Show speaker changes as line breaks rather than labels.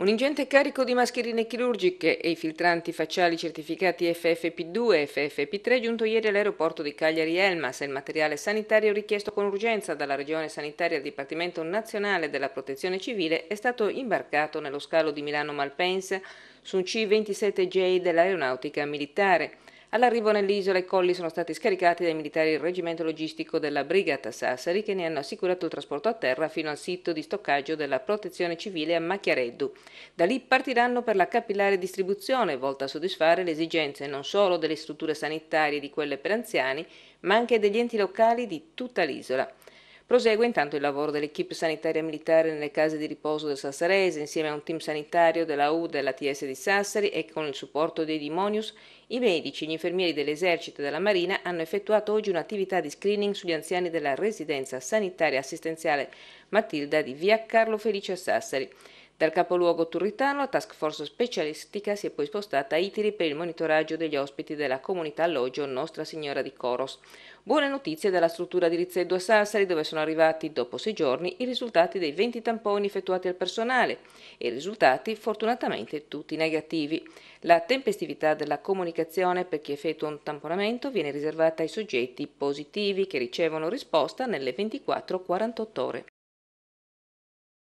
Un ingente carico di mascherine chirurgiche e i filtranti facciali certificati FFP2 e FFP3 giunto ieri all'aeroporto di Cagliari Elmas, il materiale sanitario richiesto con urgenza dalla Regione Sanitaria al Dipartimento Nazionale della Protezione Civile è stato imbarcato nello scalo di Milano Malpensa su un C-27J dell'Aeronautica Militare. All'arrivo nell'isola i colli sono stati scaricati dai militari del reggimento logistico della Brigata Sassari che ne hanno assicurato il trasporto a terra fino al sito di stoccaggio della protezione civile a Macchiareddu. Da lì partiranno per la capillare distribuzione volta a soddisfare le esigenze non solo delle strutture sanitarie di quelle per anziani ma anche degli enti locali di tutta l'isola. Prosegue intanto il lavoro dell'equipe sanitaria militare nelle case di riposo del Sassarese insieme a un team sanitario della U della TS di Sassari e con il supporto dei Dimonius i medici, e gli infermieri dell'esercito e della marina hanno effettuato oggi un'attività di screening sugli anziani della residenza sanitaria assistenziale Matilda di via Carlo Felice a Sassari. Dal capoluogo turritano la task force specialistica si è poi spostata a Itiri per il monitoraggio degli ospiti della comunità alloggio Nostra Signora di Coros. Buone notizie dalla struttura di Rizzedo a Sassari dove sono arrivati dopo sei giorni i risultati dei 20 tamponi effettuati al personale e risultati fortunatamente tutti negativi. La tempestività della comunicazione per chi effettua un tamponamento viene riservata ai soggetti positivi che ricevono risposta nelle 24-48 ore.